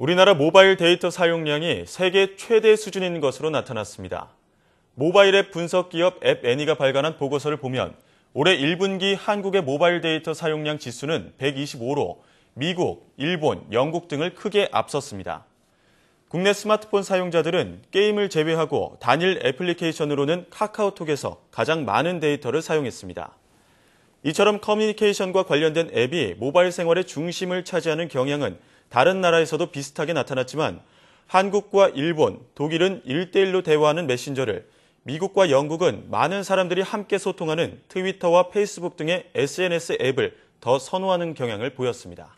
우리나라 모바일 데이터 사용량이 세계 최대 수준인 것으로 나타났습니다. 모바일 앱 분석 기업 앱애니가 발간한 보고서를 보면 올해 1분기 한국의 모바일 데이터 사용량 지수는 125로 미국, 일본, 영국 등을 크게 앞섰습니다. 국내 스마트폰 사용자들은 게임을 제외하고 단일 애플리케이션으로는 카카오톡에서 가장 많은 데이터를 사용했습니다. 이처럼 커뮤니케이션과 관련된 앱이 모바일 생활의 중심을 차지하는 경향은 다른 나라에서도 비슷하게 나타났지만 한국과 일본, 독일은 1대1로 대화하는 메신저를 미국과 영국은 많은 사람들이 함께 소통하는 트위터와 페이스북 등의 SNS 앱을 더 선호하는 경향을 보였습니다.